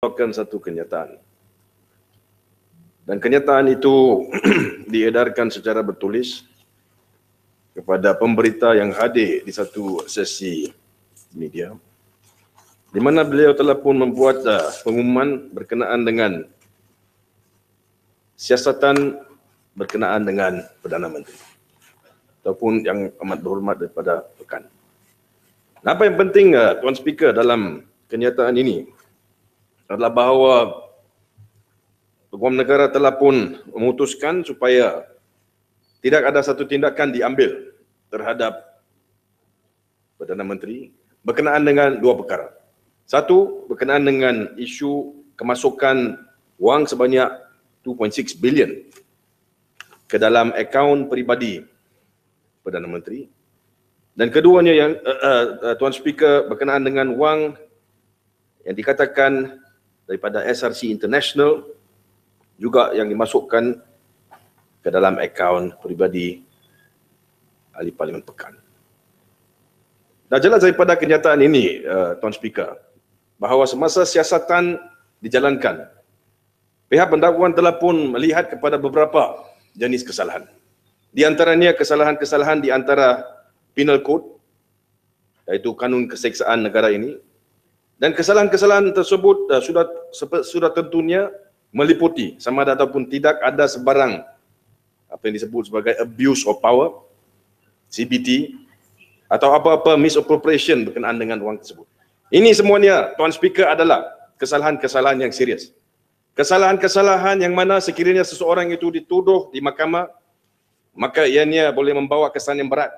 merupakan satu kenyataan. Dan kenyataan itu diedarkan secara bertulis kepada pemberita yang hadir di satu sesi media di mana beliau telah pun membuat uh, pengumuman berkenaan dengan siasatan berkenaan dengan Perdana Menteri ataupun yang amat berhormat daripada pekan. Apa yang penting uh, Tuan Speaker dalam kenyataan ini adalah bahawa peguam negara telah pun memutuskan supaya tidak ada satu tindakan diambil terhadap Perdana Menteri berkenaan dengan dua perkara. Satu, berkenaan dengan isu kemasukan wang sebanyak 2.6 bilion ke dalam akaun peribadi Perdana Menteri. Dan keduanya yang uh, uh, Tuan Speaker berkenaan dengan wang yang dikatakan daripada SRC International juga yang dimasukkan ke dalam akaun peribadi ahli parlimen pekan. Dah jelas daripada kenyataan ini, uh, Tuan Speaker, bahawa semasa siasatan dijalankan, pihak pendakwaan telah pun melihat kepada beberapa jenis kesalahan. Di antaranya kesalahan-kesalahan di antara penal code, iaitu kanun keseksaan negara ini, dan kesalahan-kesalahan tersebut uh, sudah sudah tentunya meliputi sama ada ataupun tidak ada sebarang apa yang disebut sebagai abuse of power CBT atau apa-apa misappropriation berkenaan dengan wang tersebut. Ini semuanya tuan speaker adalah kesalahan-kesalahan yang serius. Kesalahan-kesalahan yang mana sekiranya seseorang itu dituduh di mahkamah maka ianya boleh membawa kesan yang berat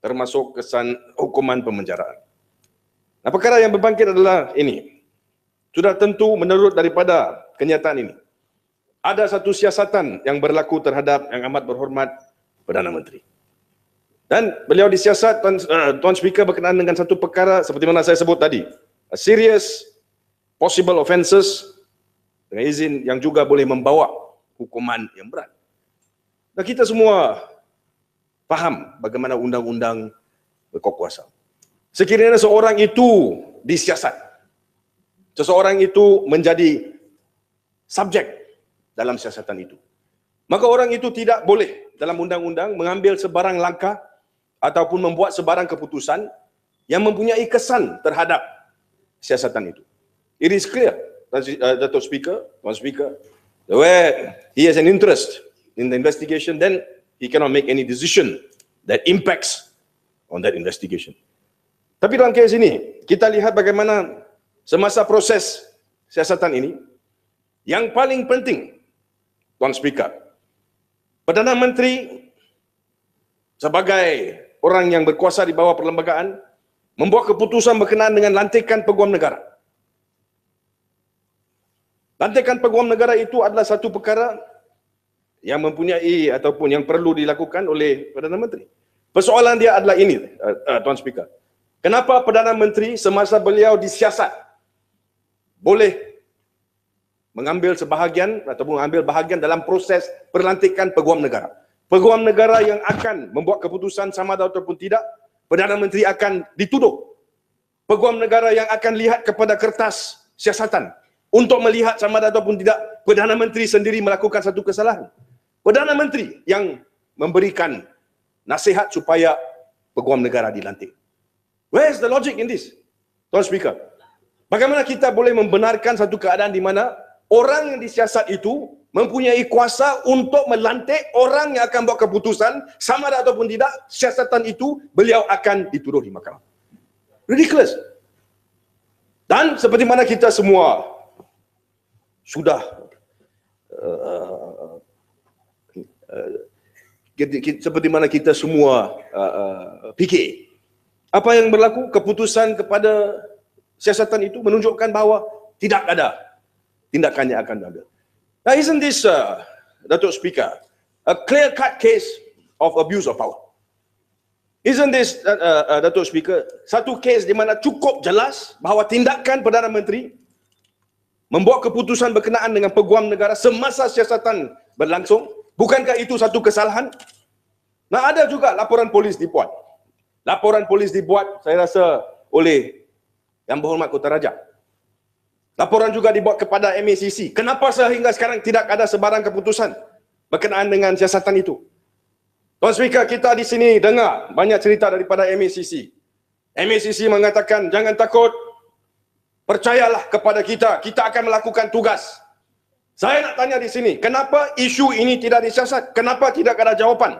termasuk kesan hukuman pemenjaraan. Nah, perkara yang berbangkit adalah ini. Sudah tentu menurut daripada kenyataan ini. Ada satu siasatan yang berlaku terhadap yang amat berhormat Perdana Menteri. Dan beliau disiasat Tuan, uh, Tuan Speaker berkenaan dengan satu perkara seperti mana saya sebut tadi. A serious possible offences dengan izin yang juga boleh membawa hukuman yang berat. Dan kita semua faham bagaimana undang-undang berkuasa. Sekiranya seorang itu disiasat, seseorang itu menjadi subjek dalam siasatan itu. Maka orang itu tidak boleh dalam undang-undang mengambil sebarang langkah ataupun membuat sebarang keputusan yang mempunyai kesan terhadap siasatan itu. It is clear, uh, Dato' Speaker, Tuan Speaker, where he has an interest in the investigation, then he cannot make any decision that impacts on that investigation. Tapi dalam kes ini, kita lihat bagaimana semasa proses siasatan ini, yang paling penting, Tuan Speaker, Perdana Menteri sebagai orang yang berkuasa di bawah perlembagaan, membuat keputusan berkenaan dengan lantikan peguam negara. Lantikan peguam negara itu adalah satu perkara yang mempunyai ataupun yang perlu dilakukan oleh Perdana Menteri. Persoalan dia adalah ini, eh, eh, Tuan Speaker. Kenapa Perdana Menteri semasa beliau disiasat boleh mengambil sebahagian atau mengambil bahagian dalam proses perlantikan peguam negara. Peguam negara yang akan membuat keputusan sama ada ataupun tidak, Perdana Menteri akan dituduh. Peguam negara yang akan lihat kepada kertas siasatan untuk melihat sama ada ataupun tidak Perdana Menteri sendiri melakukan satu kesalahan. Perdana Menteri yang memberikan nasihat supaya peguam negara dilantik. Where is the logic in this? Tuan Speaker. Bagaimana kita boleh membenarkan satu keadaan di mana orang yang disiasat itu mempunyai kuasa untuk melantik orang yang akan buat keputusan sama ada ataupun tidak siasatan itu beliau akan dituduh di mahkamah. Ridiculous. Dan seperti mana kita semua sudah uh, uh, uh, seperti mana kita semua uh, uh, fikir apa yang berlaku keputusan kepada siasatan itu menunjukkan bahawa tidak ada tindakannya akan ada now isn't this uh, datuk speaker a clear cut case of abuse of power isn't this uh, uh, datuk speaker satu case di mana cukup jelas bahawa tindakan perdana menteri membuat keputusan berkenaan dengan peguam negara semasa siasatan berlangsung bukankah itu satu kesalahan nah ada juga laporan polis dibuat Laporan polis dibuat saya rasa oleh Yang Berhormat Kota Raja. Laporan juga dibuat kepada MACC. Kenapa sehingga sekarang tidak ada sebarang keputusan berkenaan dengan siasatan itu? Tuan Speaker, kita di sini dengar banyak cerita daripada MACC. MACC mengatakan jangan takut percayalah kepada kita, kita akan melakukan tugas. Saya nak tanya di sini, kenapa isu ini tidak disiasat? Kenapa tidak ada jawapan?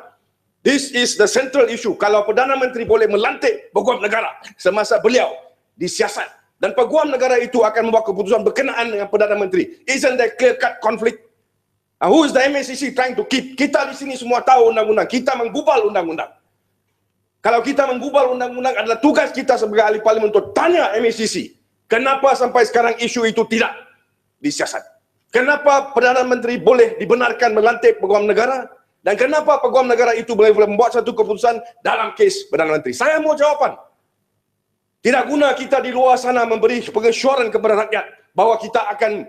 This is the central issue. Kalau Perdana Menteri boleh melantik peguam negara semasa beliau disiasat dan peguam negara itu akan membuat keputusan berkenaan dengan Perdana Menteri. Isn't there clear cut conflict? Now, who is the MACC trying to keep? Kita di sini semua tahu undang-undang. Kita menggubal undang-undang. Kalau kita menggubal undang-undang adalah tugas kita sebagai ahli parlimen untuk tanya MACC. Kenapa sampai sekarang isu itu tidak disiasat? Kenapa Perdana Menteri boleh dibenarkan melantik peguam negara dan kenapa peguam negara itu boleh, boleh membuat satu keputusan dalam kes Perdana Menteri? Saya mau jawapan. Tidak guna kita di luar sana memberi pengesyuaran kepada rakyat bahawa kita akan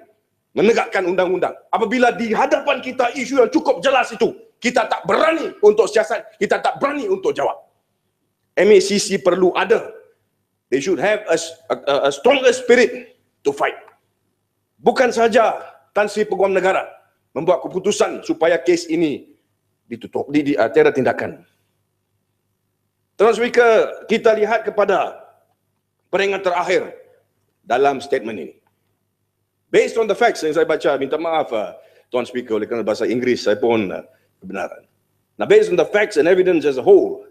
menegakkan undang-undang. Apabila di hadapan kita isu yang cukup jelas itu, kita tak berani untuk siasat, kita tak berani untuk jawab. MACC perlu ada. They should have a, a, a stronger spirit to fight. Bukan saja Tan Sri Peguam Negara membuat keputusan supaya kes ini ditutup di, di uh, tindakan. Tuan Speaker, kita lihat kepada peringat terakhir dalam statement ini. Based on the facts yang saya baca, minta maaf uh, Tuan Speaker oleh kerana bahasa Inggeris saya pun uh, kebenaran. Now based on the facts and evidence as a whole,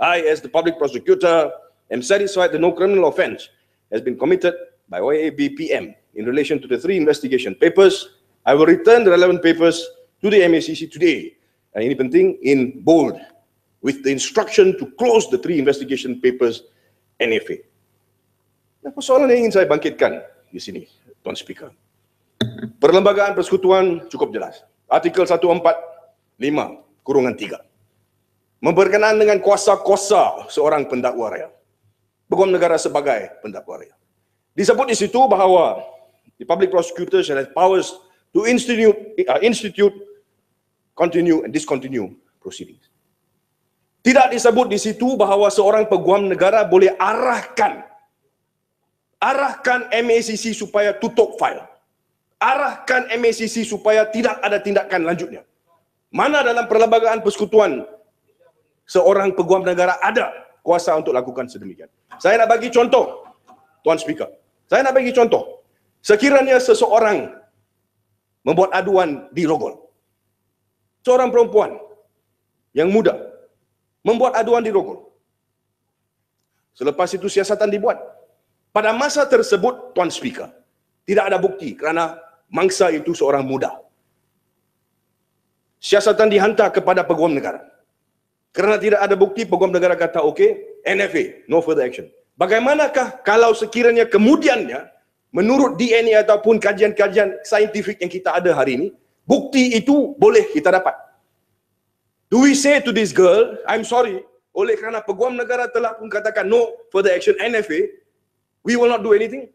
I as the public prosecutor am satisfied that no criminal offence has been committed by OABPM in relation to the three investigation papers. I will return the relevant papers to the MACC today Uh, ini penting in bold with the instruction to close the three investigation papers NFA. Nah, persoalan yang ingin saya bangkitkan di sini, Tuan Speaker. Perlembagaan persekutuan cukup jelas. Artikel 145 kurungan 3. Memberkenaan dengan kuasa-kuasa seorang pendakwa raya. Peguam negara sebagai pendakwa raya. Disebut di situ bahawa the public prosecutors have powers to institute, uh, institute continue and discontinue proceedings. Tidak disebut di situ bahawa seorang peguam negara boleh arahkan arahkan MACC supaya tutup fail, Arahkan MACC supaya tidak ada tindakan lanjutnya. Mana dalam perlembagaan persekutuan seorang peguam negara ada kuasa untuk lakukan sedemikian. Saya nak bagi contoh, Tuan Speaker. Saya nak bagi contoh. Sekiranya seseorang membuat aduan di Rogol seorang perempuan yang muda membuat aduan di rogol. Selepas itu siasatan dibuat. Pada masa tersebut Tuan Speaker tidak ada bukti kerana mangsa itu seorang muda. Siasatan dihantar kepada peguam negara. Kerana tidak ada bukti peguam negara kata okey, NFA, no further action. Bagaimanakah kalau sekiranya kemudiannya menurut DNA ataupun kajian-kajian saintifik yang kita ada hari ini, Bukti itu boleh kita dapat. Do we say to this girl, I'm sorry, oleh kerana peguam negara telah pun katakan no for the action NFA, we will not do anything?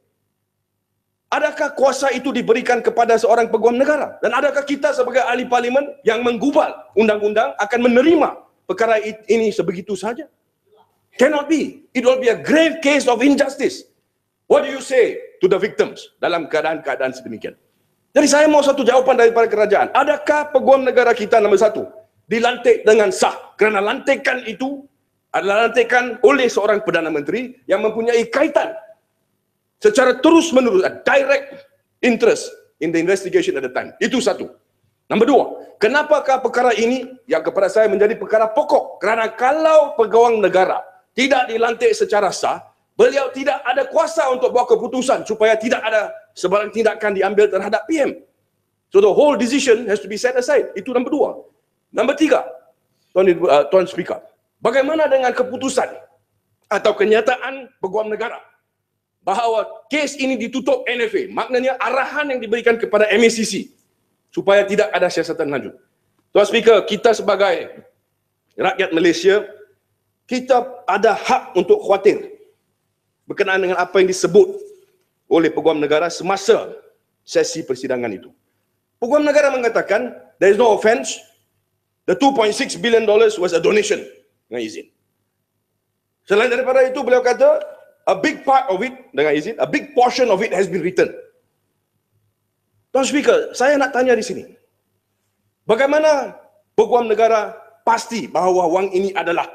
Adakah kuasa itu diberikan kepada seorang peguam negara? Dan adakah kita sebagai ahli parlimen yang menggubal undang-undang akan menerima perkara ini sebegitu saja? Cannot be. It will be a grave case of injustice. What do you say to the victims dalam keadaan-keadaan sedemikian? Jadi saya mahu satu jawapan daripada kerajaan. Adakah peguam negara kita nombor satu dilantik dengan sah? Kerana lantikan itu adalah lantikan oleh seorang Perdana Menteri yang mempunyai kaitan secara terus menerus direct interest in the investigation at the time. Itu satu. Nombor dua, kenapakah perkara ini yang kepada saya menjadi perkara pokok? Kerana kalau peguam negara tidak dilantik secara sah, beliau tidak ada kuasa untuk buat keputusan supaya tidak ada sebarang tindakan diambil terhadap PM. So the whole decision has to be set aside. Itu nombor dua. Nombor tiga, Tuan, uh, Tuan Speaker, bagaimana dengan keputusan atau kenyataan peguam negara bahawa kes ini ditutup NFA, maknanya arahan yang diberikan kepada MACC supaya tidak ada siasatan lanjut. Tuan Speaker, kita sebagai rakyat Malaysia, kita ada hak untuk khawatir berkenaan dengan apa yang disebut oleh peguam negara semasa sesi persidangan itu. Peguam negara mengatakan there is no offence. The 2.6 billion dollars was a donation dengan izin. Selain daripada itu beliau kata a big part of it dengan izin, a big portion of it has been written. Tuan Speaker, saya nak tanya di sini. Bagaimana peguam negara pasti bahawa wang ini adalah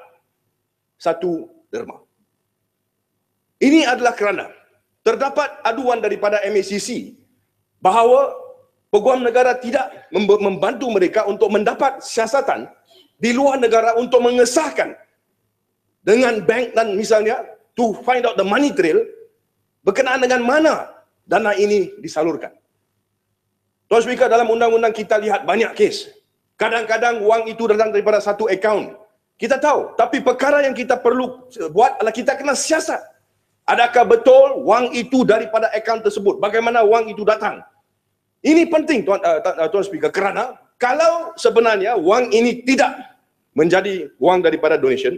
satu derma? Ini adalah kerana terdapat aduan daripada MACC bahawa peguam negara tidak membantu mereka untuk mendapat siasatan di luar negara untuk mengesahkan dengan bank dan misalnya to find out the money trail berkenaan dengan mana dana ini disalurkan. Tuan Speaker, dalam undang-undang kita lihat banyak kes. Kadang-kadang wang itu datang daripada satu akaun. Kita tahu, tapi perkara yang kita perlu buat adalah kita kena siasat. Adakah betul wang itu daripada akaun tersebut? Bagaimana wang itu datang? Ini penting tuan uh, tuan, uh, tuan speaker kerana kalau sebenarnya wang ini tidak menjadi wang daripada donation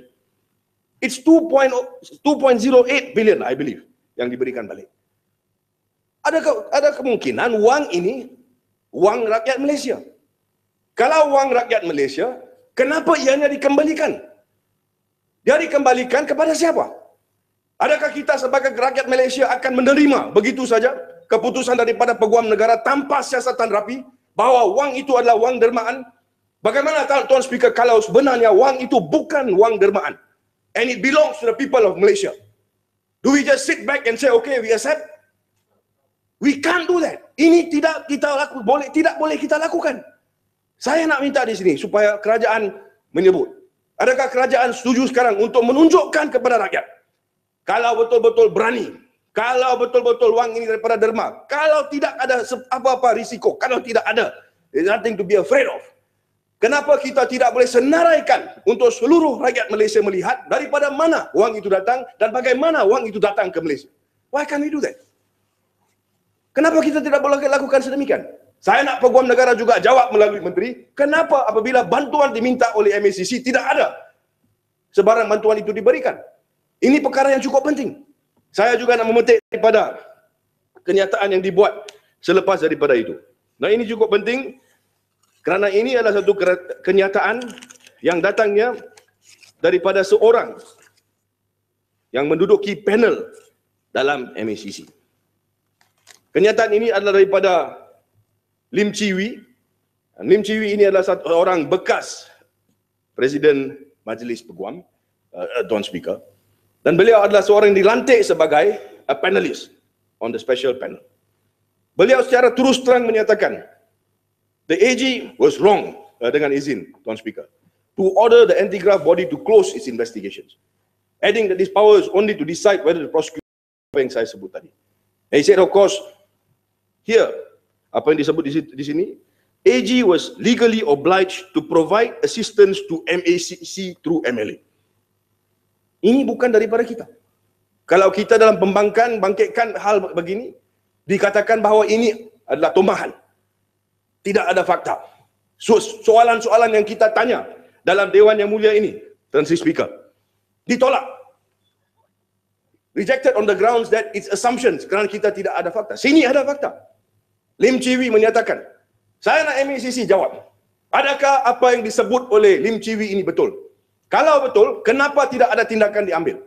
it's 2.0, 2.08 billion I believe yang diberikan balik. Adakah ada kemungkinan wang ini wang rakyat Malaysia? Kalau wang rakyat Malaysia, kenapa ianya dikembalikan? Dia dikembalikan kepada siapa? Adakah kita sebagai rakyat Malaysia akan menerima begitu saja keputusan daripada peguam negara tanpa siasatan rapi bahawa wang itu adalah wang dermaan? Bagaimana Tuan Speaker kalau sebenarnya wang itu bukan wang dermaan? And it belongs to the people of Malaysia. Do we just sit back and say, okay, we accept? We can't do that. Ini tidak kita laku, boleh tidak boleh kita lakukan. Saya nak minta di sini supaya kerajaan menyebut. Adakah kerajaan setuju sekarang untuk menunjukkan kepada rakyat kalau betul-betul berani, kalau betul-betul wang ini daripada derma, kalau tidak ada apa-apa risiko, kalau tidak ada, there's nothing to be afraid of. Kenapa kita tidak boleh senaraikan untuk seluruh rakyat Malaysia melihat daripada mana wang itu datang dan bagaimana wang itu datang ke Malaysia? Why can't we do that? Kenapa kita tidak boleh lakukan sedemikian? Saya nak peguam negara juga jawab melalui menteri, kenapa apabila bantuan diminta oleh MACC tidak ada sebarang bantuan itu diberikan? Ini perkara yang cukup penting. Saya juga nak memetik daripada kenyataan yang dibuat selepas daripada itu. Nah ini cukup penting kerana ini adalah satu kenyataan yang datangnya daripada seorang yang menduduki panel dalam MACC. Kenyataan ini adalah daripada Lim Chiwi. Lim Chiwi ini adalah satu orang bekas Presiden Majlis Peguam, uh, eh, Don eh, Speaker. Dan beliau adalah seorang yang dilantik sebagai a panelist on the special panel. Beliau secara terus terang menyatakan the AG was wrong uh, dengan izin Tuan Speaker to order the anti-graft body to close its investigations. Adding that this power is only to decide whether the prosecution apa yang saya sebut tadi. And he said of course here apa yang disebut di sini AG was legally obliged to provide assistance to MACC through MLA. Ini bukan daripada kita. Kalau kita dalam pembangkan, bangkitkan hal begini, dikatakan bahawa ini adalah tumbahan. Tidak ada fakta. soalan-soalan yang kita tanya dalam Dewan Yang Mulia ini, Transit Speaker, ditolak. Rejected on the grounds that it's assumptions kerana kita tidak ada fakta. Sini ada fakta. Lim Chiwi menyatakan, saya nak MACC jawab. Adakah apa yang disebut oleh Lim Chiwi ini betul? Kalau betul, kenapa tidak ada tindakan diambil?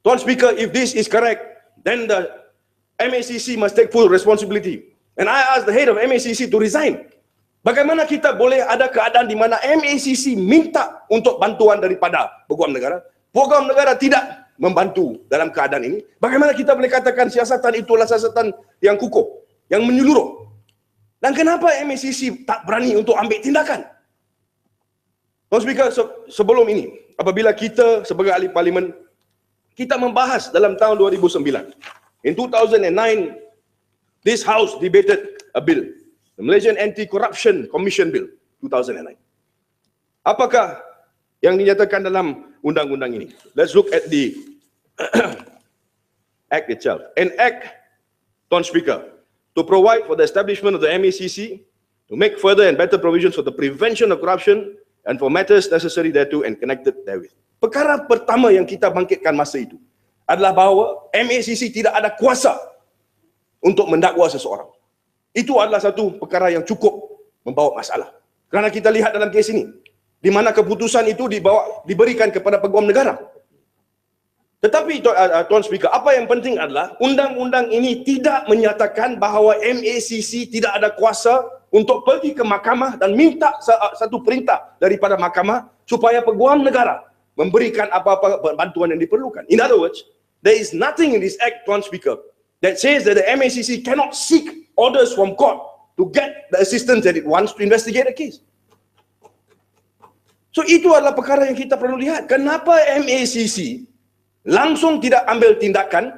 Tuan Speaker, if this is correct, then the MACC must take full responsibility. And I ask the head of MACC to resign. Bagaimana kita boleh ada keadaan di mana MACC minta untuk bantuan daripada peguam negara? Peguam negara tidak membantu dalam keadaan ini. Bagaimana kita boleh katakan siasatan itulah siasatan yang kukuh, yang menyeluruh? Dan kenapa MACC tak berani untuk ambil tindakan? Tuan Speaker, se- sebelum ini, apabila kita sebagai ahli parlimen, kita membahas dalam tahun 2009. In 2009, this house debated a bill. The Malaysian Anti-Corruption Commission Bill, 2009. Apakah yang dinyatakan dalam undang-undang ini? Let's look at the act itself. An act, Tuan Speaker, to provide for the establishment of the MACC, to make further and better provisions for the prevention of corruption, and for matters necessary thereto and connected therewith. Perkara pertama yang kita bangkitkan masa itu adalah bahawa MACC tidak ada kuasa untuk mendakwa seseorang. Itu adalah satu perkara yang cukup membawa masalah. Kerana kita lihat dalam kes ini, di mana keputusan itu dibawa, diberikan kepada peguam negara. Tetapi uh, uh, Tuan Speaker, apa yang penting adalah undang-undang ini tidak menyatakan bahawa MACC tidak ada kuasa untuk pergi ke mahkamah dan minta satu perintah daripada mahkamah supaya peguam negara memberikan apa-apa bantuan yang diperlukan. In other words, there is nothing in this act, Tuan Speaker, that says that the MACC cannot seek orders from court to get the assistance that it wants to investigate a case. So itu adalah perkara yang kita perlu lihat. Kenapa MACC langsung tidak ambil tindakan?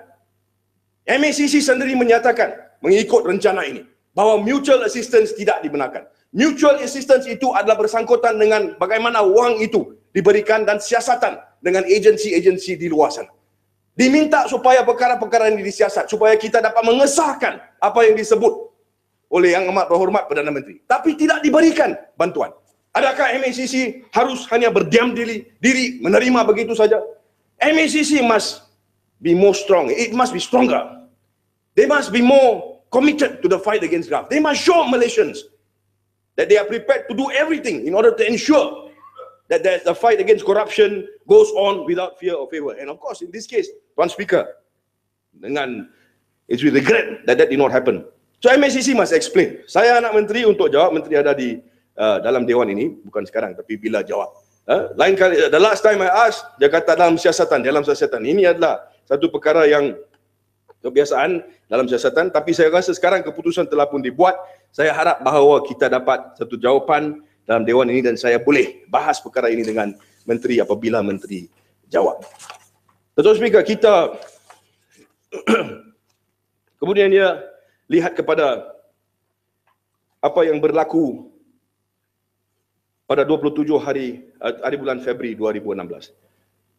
MACC sendiri menyatakan mengikut rencana ini bahawa mutual assistance tidak dibenarkan. Mutual assistance itu adalah bersangkutan dengan bagaimana wang itu diberikan dan siasatan dengan agensi-agensi di luar sana. Diminta supaya perkara-perkara ini disiasat supaya kita dapat mengesahkan apa yang disebut oleh yang amat berhormat Perdana Menteri. Tapi tidak diberikan bantuan. Adakah MACC harus hanya berdiam diri, diri menerima begitu saja? MACC must be more strong. It must be stronger. They must be more committed to the fight against graft. They must show Malaysians that they are prepared to do everything in order to ensure that a fight against corruption goes on without fear or favor. And of course, in this case, one speaker, dengan, it's with regret that that did not happen. So MACC must explain. Saya anak menteri untuk jawab. Menteri ada di uh, dalam dewan ini. Bukan sekarang, tapi bila jawab. Uh, lain kali, the last time I ask, dia kata dalam siasatan. Dalam siasatan. Ini adalah satu perkara yang kebiasaan dalam siasatan tapi saya rasa sekarang keputusan telah pun dibuat saya harap bahawa kita dapat satu jawapan dalam dewan ini dan saya boleh bahas perkara ini dengan menteri apabila menteri jawab Tuan Speaker kita kemudian dia lihat kepada apa yang berlaku pada 27 hari hari bulan Februari 2016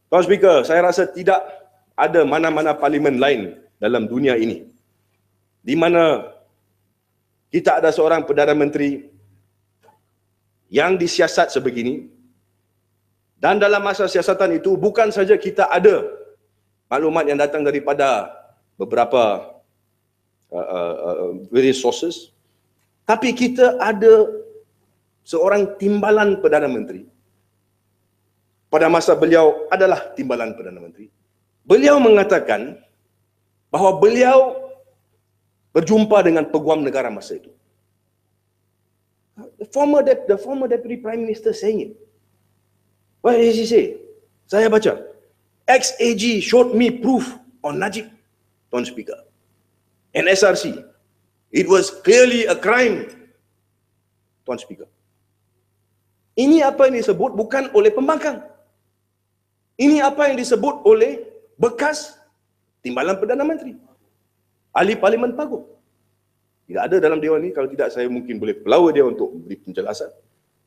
Tuan Speaker saya rasa tidak ada mana-mana parlimen lain dalam dunia ini. Di mana kita ada seorang Perdana Menteri yang disiasat sebegini dan dalam masa siasatan itu bukan saja kita ada maklumat yang datang daripada beberapa uh, uh, various uh, sources tapi kita ada seorang timbalan Perdana Menteri pada masa beliau adalah timbalan Perdana Menteri beliau mengatakan bahawa beliau berjumpa dengan peguam negara masa itu. The former, de- the former deputy prime minister saying it. What did he say? Saya baca, XAG showed me proof on Najib, Tuan Speaker, and SRC. It was clearly a crime, Tuan Speaker. Ini apa yang disebut bukan oleh pembangkang. Ini apa yang disebut oleh bekas Timbalan Perdana Menteri. Ahli Parlimen Pagut. Tidak ada dalam Dewan ini. Kalau tidak, saya mungkin boleh pelawa dia untuk beri penjelasan.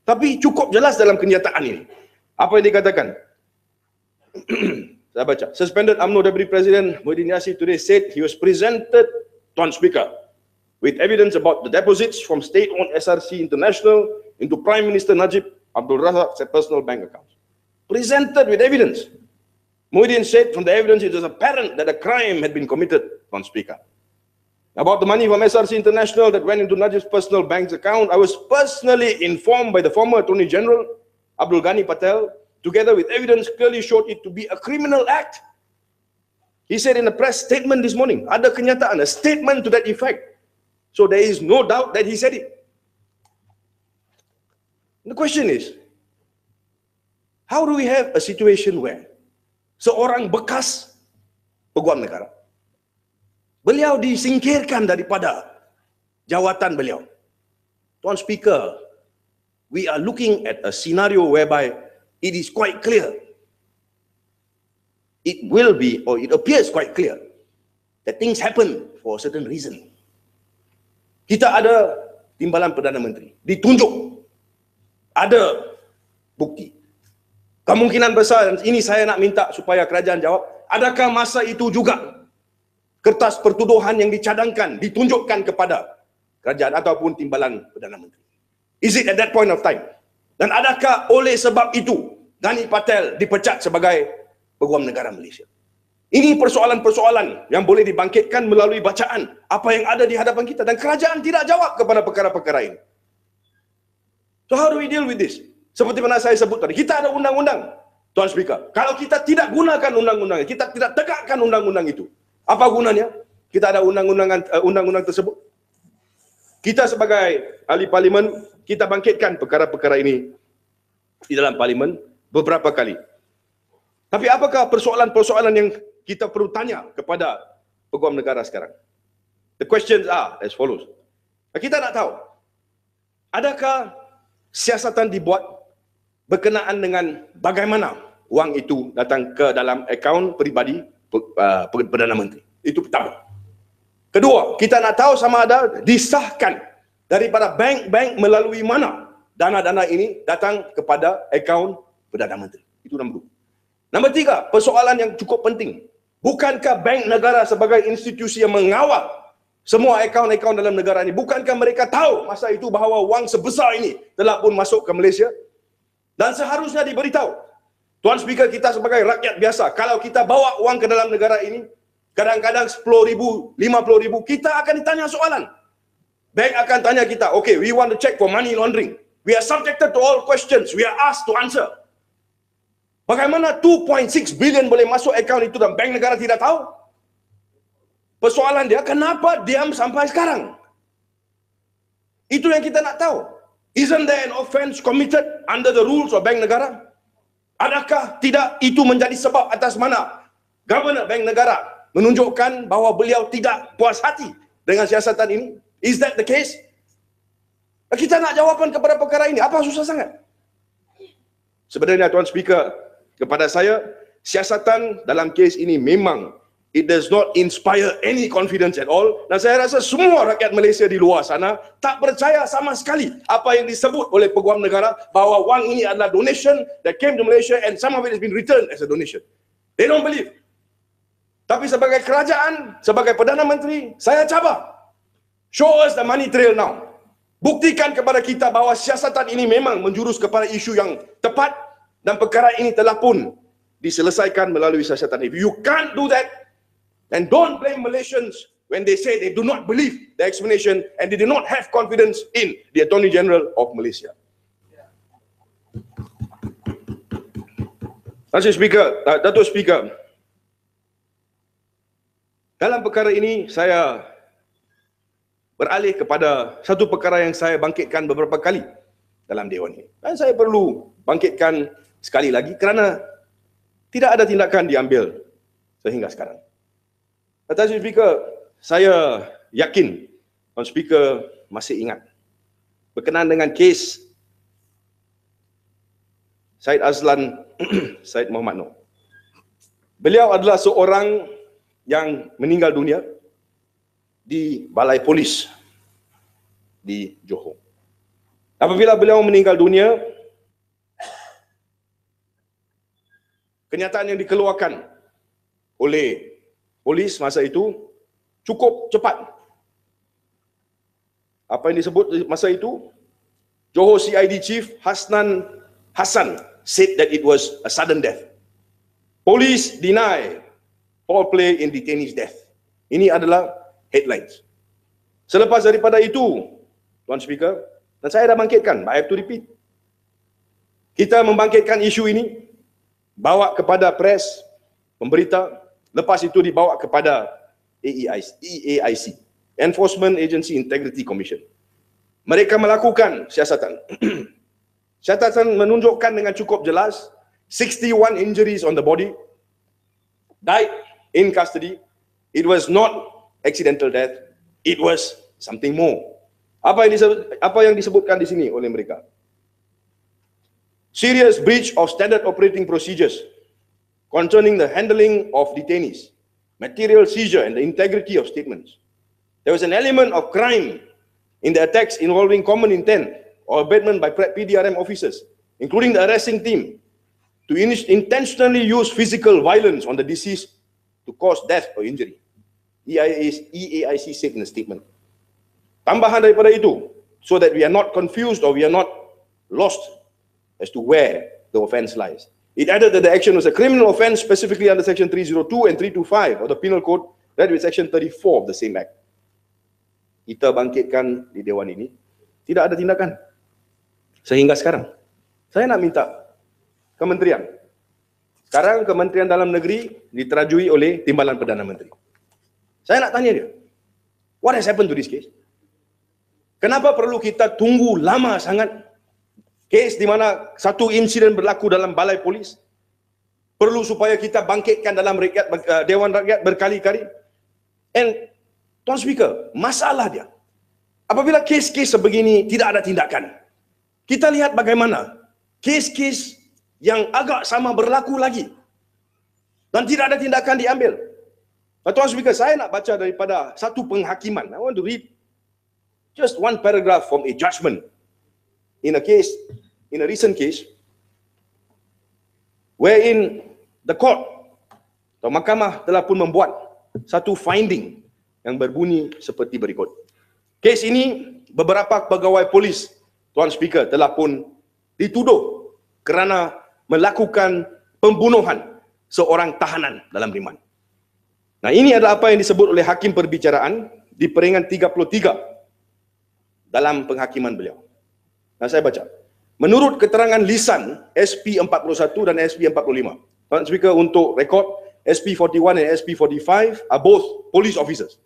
Tapi cukup jelas dalam kenyataan ini. Apa yang dikatakan? saya baca. Suspended UMNO Deputy President Muhyiddin Yassin today said he was presented Tuan Speaker with evidence about the deposits from state-owned SRC International into Prime Minister Najib Abdul Razak's personal bank account. Presented with evidence. Muhyiddin said from the evidence it was apparent that a crime had been committed on speaker. About the money from SRC International that went into Najib's personal bank's account, I was personally informed by the former Attorney General, Abdul Ghani Patel, together with evidence clearly showed it to be a criminal act. He said in a press statement this morning, ada kenyataan, a statement to that effect. So there is no doubt that he said it. The question is, how do we have a situation where seorang bekas peguam negara. Beliau disingkirkan daripada jawatan beliau. Tuan Speaker, we are looking at a scenario whereby it is quite clear. It will be or it appears quite clear that things happen for a certain reason. Kita ada timbalan Perdana Menteri, ditunjuk. Ada bukti. Kemungkinan besar dan ini saya nak minta supaya kerajaan jawab, adakah masa itu juga kertas pertuduhan yang dicadangkan ditunjukkan kepada kerajaan ataupun timbalan Perdana Menteri? Is it at that point of time? Dan adakah oleh sebab itu Dani Patel dipecat sebagai Peguam Negara Malaysia? Ini persoalan-persoalan yang boleh dibangkitkan melalui bacaan apa yang ada di hadapan kita dan kerajaan tidak jawab kepada perkara-perkara ini. So how do we deal with this? Seperti mana saya sebut tadi, kita ada undang-undang, Tuan Speaker. Kalau kita tidak gunakan undang-undang, kita tidak tegakkan undang-undang itu. Apa gunanya? Kita ada undang-undang eh, undang-undang tersebut. Kita sebagai ahli parlimen, kita bangkitkan perkara-perkara ini di dalam parlimen beberapa kali. Tapi apakah persoalan-persoalan yang kita perlu tanya kepada peguam negara sekarang? The questions are as follows. Kita nak tahu, adakah siasatan dibuat berkenaan dengan bagaimana wang itu datang ke dalam akaun peribadi uh, Perdana Menteri. Itu pertama. Kedua, kita nak tahu sama ada disahkan daripada bank-bank melalui mana dana-dana ini datang kepada akaun Perdana Menteri. Itu nombor dua. Nombor tiga, persoalan yang cukup penting. Bukankah bank negara sebagai institusi yang mengawal semua akaun-akaun dalam negara ini, bukankah mereka tahu masa itu bahawa wang sebesar ini telah pun masuk ke Malaysia dan seharusnya diberitahu. Tuan Speaker, kita sebagai rakyat biasa, kalau kita bawa wang ke dalam negara ini, kadang-kadang 10 ribu, 50 ribu, kita akan ditanya soalan. Bank akan tanya kita, okay, we want to check for money laundering. We are subjected to all questions. We are asked to answer. Bagaimana 2.6 billion boleh masuk account itu dan bank negara tidak tahu? Persoalan dia, kenapa diam sampai sekarang? Itu yang kita nak tahu. Isn't there an offence committed under the rules of Bank Negara? Adakah tidak itu menjadi sebab atas mana Governor Bank Negara menunjukkan bahawa beliau tidak puas hati dengan siasatan ini? Is that the case? Kita nak jawapan kepada perkara ini. Apa susah sangat? Sebenarnya Tuan Speaker, kepada saya, siasatan dalam kes ini memang it does not inspire any confidence at all. Dan saya rasa semua rakyat Malaysia di luar sana tak percaya sama sekali apa yang disebut oleh peguam negara bahawa wang ini adalah donation that came to Malaysia and some of it has been returned as a donation. They don't believe. Tapi sebagai kerajaan, sebagai Perdana Menteri, saya cabar. Show us the money trail now. Buktikan kepada kita bahawa siasatan ini memang menjurus kepada isu yang tepat dan perkara ini telah pun diselesaikan melalui siasatan. If you can't do that, And don't blame Malaysians when they say they do not believe the explanation and they do not have confidence in the Attorney General of Malaysia. Mr. Speaker, uh, Datuk Speaker, dalam perkara ini saya beralih kepada satu perkara yang saya bangkitkan beberapa kali dalam Dewan ini. Dan saya perlu bangkitkan sekali lagi kerana tidak ada tindakan diambil sehingga sekarang. Tuan Speaker, saya yakin Tuan Speaker masih ingat berkenaan dengan kes Syed Azlan Syed Muhammad Noor. Beliau adalah seorang yang meninggal dunia di balai polis di Johor. Apabila beliau meninggal dunia, kenyataan yang dikeluarkan oleh polis masa itu cukup cepat. Apa yang disebut masa itu? Johor CID Chief Hasnan Hassan said that it was a sudden death. Police deny foul play in detainee's death. Ini adalah headlines. Selepas daripada itu, Tuan Speaker, dan saya dah bangkitkan, I have to repeat. Kita membangkitkan isu ini, bawa kepada press, pemberita, Lepas itu dibawa kepada AEIC, EAIC, Enforcement Agency Integrity Commission. Mereka melakukan siasatan. siasatan menunjukkan dengan cukup jelas 61 injuries on the body died in custody. It was not accidental death. It was something more. Apa yang disebut, apa yang disebutkan di sini oleh mereka? Serious breach of standard operating procedures concerning the handling of detainees, material seizure, and the integrity of statements. There was an element of crime in the attacks involving common intent or abatement by PDRM officers, including the arresting team, to in intentionally use physical violence on the deceased to cause death or injury. EIA's, EAIC said in a statement. Tambahan daripada itu, so that we are not confused or we are not lost as to where the offense lies. It added that the action was a criminal offence, specifically under Section 302 and 325 of the Penal Code, read with Section 34 of the same Act. Kita bangkitkan di Dewan ini, tidak ada tindakan. Sehingga sekarang, saya nak minta kementerian. Sekarang Kementerian Dalam Negeri diterajui oleh Timbalan Perdana Menteri. Saya nak tanya dia, what has happened to this case? Kenapa perlu kita tunggu lama sangat kes di mana satu insiden berlaku dalam balai polis perlu supaya kita bangkitkan dalam rakyat eh, dewan rakyat berkali-kali and tuan speaker masalah dia apabila kes-kes sebegini tidak ada tindakan kita lihat bagaimana kes-kes yang agak sama berlaku lagi dan tidak ada tindakan diambil tuan speaker saya nak baca daripada satu penghakiman i want to read just one paragraph from a judgment in a case in a recent case wherein the court atau mahkamah telah pun membuat satu finding yang berbunyi seperti berikut. Kes ini beberapa pegawai polis Tuan Speaker telah pun dituduh kerana melakukan pembunuhan seorang tahanan dalam riman. Nah ini adalah apa yang disebut oleh Hakim Perbicaraan di peringan 33 dalam penghakiman beliau. Nah saya baca. Menurut keterangan lisan SP41 dan SP45. Tuan Speaker untuk rekod SP41 dan SP45 are both police officers.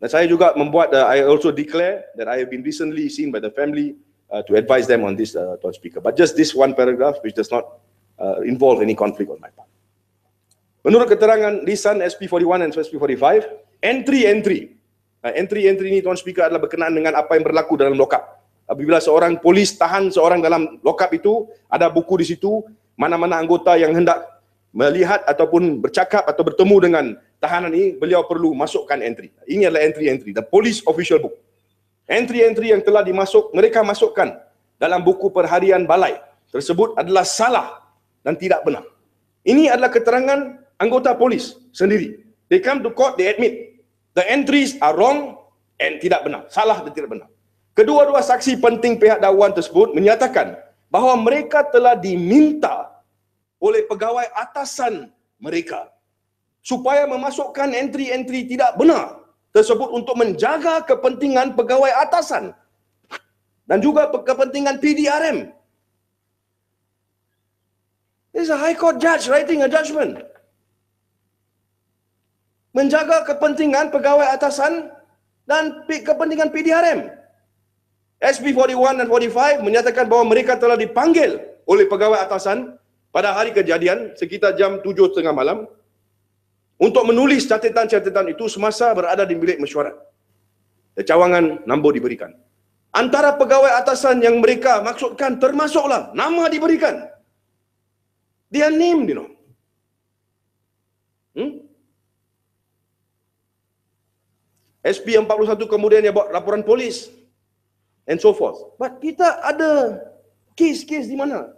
Dan saya juga membuat, uh, I also declare that I have been recently seen by the family uh, to advise them on this, uh, Tuan Speaker. But just this one paragraph which does not uh, involve any conflict on my part. Menurut keterangan lisan SP41 dan SP45, entry-entry, uh, entry-entry ini Tuan Speaker adalah berkenaan dengan apa yang berlaku dalam lokap apabila seorang polis tahan seorang dalam lokap itu, ada buku di situ, mana-mana anggota yang hendak melihat ataupun bercakap atau bertemu dengan tahanan ini, beliau perlu masukkan entry. Ini adalah entry-entry, the police official book. Entry-entry yang telah dimasuk, mereka masukkan dalam buku perharian balai tersebut adalah salah dan tidak benar. Ini adalah keterangan anggota polis sendiri. They come to court, they admit the entries are wrong and tidak benar. Salah dan tidak benar. Kedua-dua saksi penting pihak dakwaan tersebut menyatakan bahawa mereka telah diminta oleh pegawai atasan mereka supaya memasukkan entry-entry tidak benar tersebut untuk menjaga kepentingan pegawai atasan dan juga kepentingan PDRM. This is a high court judge writing a judgment. Menjaga kepentingan pegawai atasan dan kepentingan PDRM. SB 41 dan 45 menyatakan bahawa mereka telah dipanggil oleh pegawai atasan pada hari kejadian sekitar jam 7.30 malam untuk menulis catatan-catatan itu semasa berada di bilik mesyuarat. Cawangan nombor diberikan. Antara pegawai atasan yang mereka maksudkan termasuklah nama diberikan. Dia name, you know. Hmm? SP 41 kemudian dia buat laporan polis and so forth. But kita ada case-case di mana?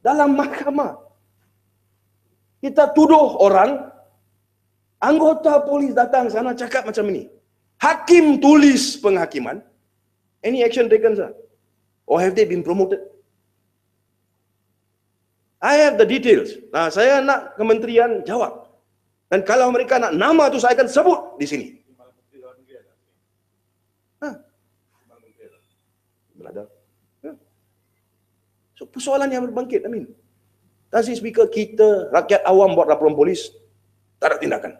Dalam mahkamah. Kita tuduh orang, anggota polis datang sana cakap macam ini. Hakim tulis penghakiman. Any action taken, sir? Or have they been promoted? I have the details. Nah, saya nak kementerian jawab. Dan kalau mereka nak nama tu saya akan sebut di sini. brother. Ya. So persoalan yang berbangkit, Amin. mean. Tazir speaker kita, rakyat awam buat laporan polis, tak ada tindakan.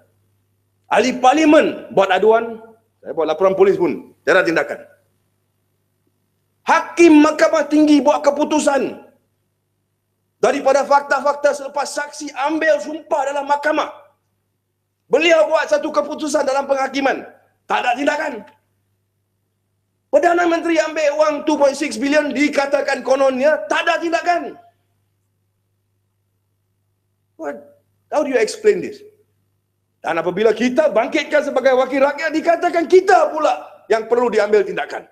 Ahli parlimen buat aduan, saya buat laporan polis pun, tak ada tindakan. Hakim mahkamah tinggi buat keputusan. Daripada fakta-fakta selepas saksi ambil sumpah dalam mahkamah. Beliau buat satu keputusan dalam penghakiman. Tak ada tindakan. Perdana Menteri ambil wang 2.6 bilion dikatakan kononnya tak ada tindakan. What? How do you explain this? Dan apabila kita bangkitkan sebagai wakil rakyat dikatakan kita pula yang perlu diambil tindakan.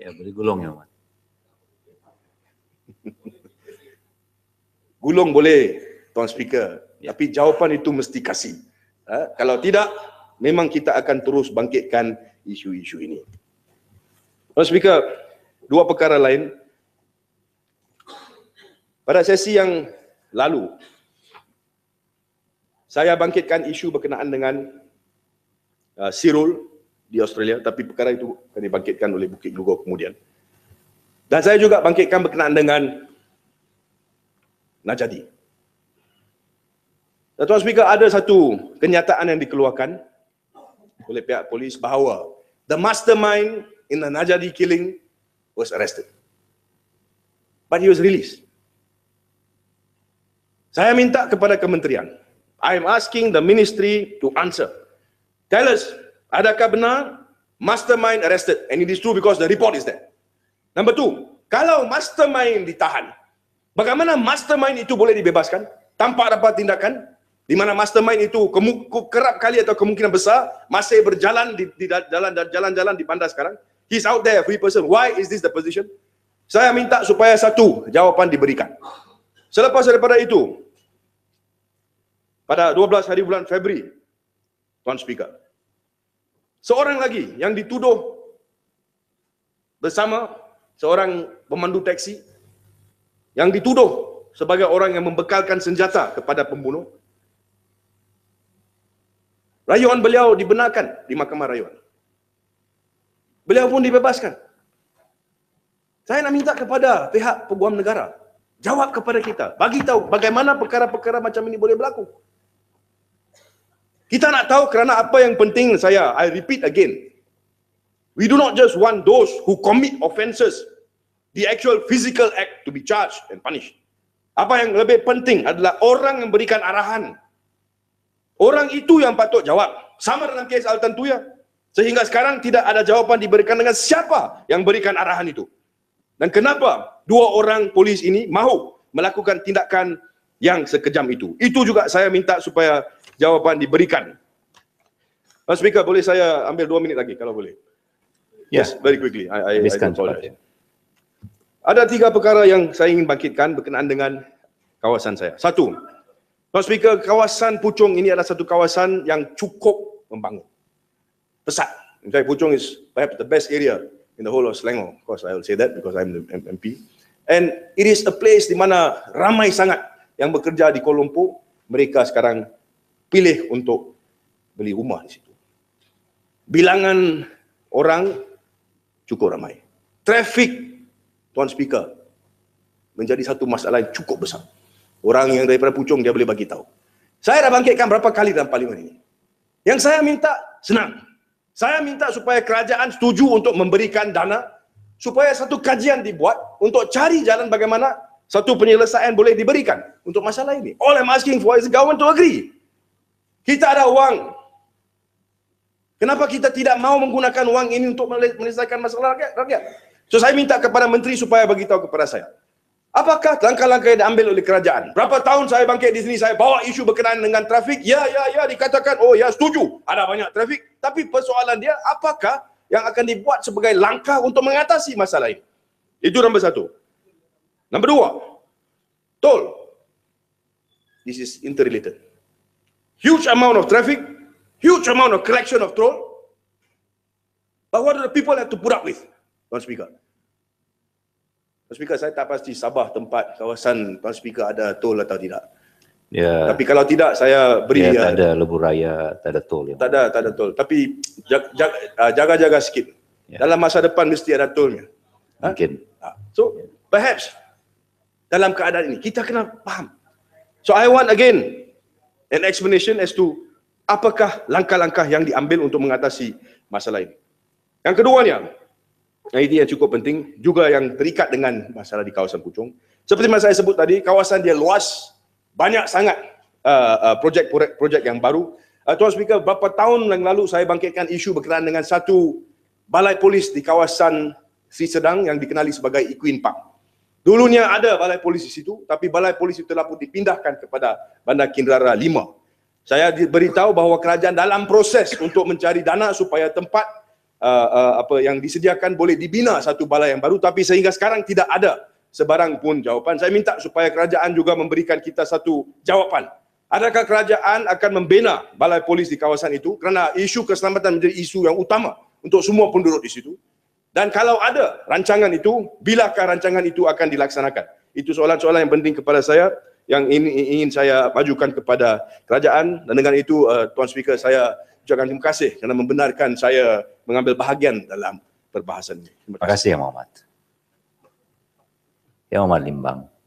Ya, boleh gulung ya, Wan. gulung boleh, Tuan Speaker. Ya. Tapi jawapan itu mesti kasih. Ha? Kalau tidak, memang kita akan terus bangkitkan isu-isu ini. Tuan Speaker, dua perkara lain. Pada sesi yang lalu, saya bangkitkan isu berkenaan dengan uh, Sirul di Australia tapi perkara itu akan dibangkitkan oleh Bukit Gugur kemudian. Dan saya juga bangkitkan berkenaan dengan Najadi. Eh, Tuan Speaker, ada satu kenyataan yang dikeluarkan oleh pihak polis bahawa the mastermind in the Najadi killing was arrested. But he was released. Saya minta kepada kementerian. I am asking the ministry to answer. Tell us, adakah benar mastermind arrested? And it is true because the report is there. Number two, kalau mastermind ditahan, bagaimana mastermind itu boleh dibebaskan tanpa dapat tindakan? Di mana mastermind itu kerap kali atau kemungkinan besar masih berjalan di, di jalan-jalan di bandar sekarang. He's out there, free person. Why is this the position? Saya minta supaya satu jawapan diberikan. Selepas daripada itu, pada 12 hari bulan Februari, Tuan Speaker, seorang lagi yang dituduh bersama seorang pemandu teksi yang dituduh sebagai orang yang membekalkan senjata kepada pembunuh. Rayuan beliau dibenarkan di Mahkamah Rayuan. Beliau pun dibebaskan. Saya nak minta kepada pihak peguam negara jawab kepada kita, bagi tahu bagaimana perkara-perkara macam ini boleh berlaku. Kita nak tahu kerana apa yang penting saya. I repeat again. We do not just want those who commit offences, the actual physical act to be charged and punished. Apa yang lebih penting adalah orang yang berikan arahan. Orang itu yang patut jawab. Sama dalam kes Al Tantuya. Sehingga sekarang tidak ada jawapan diberikan dengan siapa yang berikan arahan itu. Dan kenapa dua orang polis ini mahu melakukan tindakan yang sekejam itu. Itu juga saya minta supaya jawapan diberikan. Mas Speaker, boleh saya ambil dua minit lagi kalau boleh? Yeah. Yes, very quickly. I, I, I ya. ada tiga perkara yang saya ingin bangkitkan berkenaan dengan kawasan saya. Satu, Mas Speaker, kawasan Pucung ini adalah satu kawasan yang cukup membangun pesat. In fact, Puchong is perhaps the best area in the whole of Selangor. Of course, I will say that because I'm the MP. And it is a place di mana ramai sangat yang bekerja di Kuala Lumpur. Mereka sekarang pilih untuk beli rumah di situ. Bilangan orang cukup ramai. Traffic, Tuan Speaker, menjadi satu masalah yang cukup besar. Orang yang daripada Puchong dia boleh bagi tahu. Saya dah bangkitkan berapa kali dalam parlimen ini. Yang saya minta senang. Saya minta supaya kerajaan setuju untuk memberikan dana supaya satu kajian dibuat untuk cari jalan bagaimana satu penyelesaian boleh diberikan untuk masalah ini. All I'm asking for is the government to agree. Kita ada wang. Kenapa kita tidak mau menggunakan wang ini untuk menyelesaikan masalah rakyat? rakyat? So saya minta kepada menteri supaya beritahu kepada saya. Apakah langkah-langkah yang diambil oleh kerajaan? Berapa tahun saya bangkit di sini, saya bawa isu berkenaan dengan trafik? Ya, ya, ya, dikatakan, oh ya, setuju. Ada banyak trafik tapi persoalan dia apakah yang akan dibuat sebagai langkah untuk mengatasi masalah ini. Itu nombor satu. Nombor dua. Tol. This is interrelated. Huge amount of traffic. Huge amount of collection of toll. But what do the people have to put up with? Tuan Speaker. Tuan Speaker, saya tak pasti Sabah tempat kawasan Tuan Speaker ada tol atau tidak. Yeah. Tapi kalau tidak saya beri yeah, ya. tak ada lebur raya, tak ada tol. Tak ada, tak ada tol. Tapi ah, jaga-jaga sikit. Yeah. Dalam masa depan mesti ada tolnya. Ha? Mungkin. Ah, so perhaps dalam keadaan ini kita kena faham. So I want again an explanation as to apakah langkah-langkah yang diambil untuk mengatasi masalah ini. Yang keduanya, yang ini yang cukup penting juga yang terikat dengan masalah di kawasan Pucung. Seperti mana saya sebut tadi, kawasan dia luas, banyak sangat projek-projek uh, uh, yang baru. Uh, Tuan Speaker, beberapa tahun yang lalu saya bangkitkan isu berkenaan dengan satu balai polis di kawasan Sri Sedang yang dikenali sebagai Equin Park. Dulunya ada balai polis di situ, tapi balai polis itu telah pun dipindahkan kepada Bandar Kinrara 5. Saya diberitahu bahawa kerajaan dalam proses untuk mencari dana supaya tempat uh, uh, apa yang disediakan boleh dibina satu balai yang baru, tapi sehingga sekarang tidak ada sebarang pun jawapan. Saya minta supaya kerajaan juga memberikan kita satu jawapan. Adakah kerajaan akan membina balai polis di kawasan itu kerana isu keselamatan menjadi isu yang utama untuk semua penduduk di situ? Dan kalau ada rancangan itu, bilakah rancangan itu akan dilaksanakan? Itu soalan-soalan yang penting kepada saya yang ingin, ingin saya majukan kepada kerajaan dan dengan itu uh, Tuan Speaker saya ucapkan terima kasih kerana membenarkan saya mengambil bahagian dalam perbahasan ini. Terima kasih, terima kasih Muhammad. Ya Umar Limbang.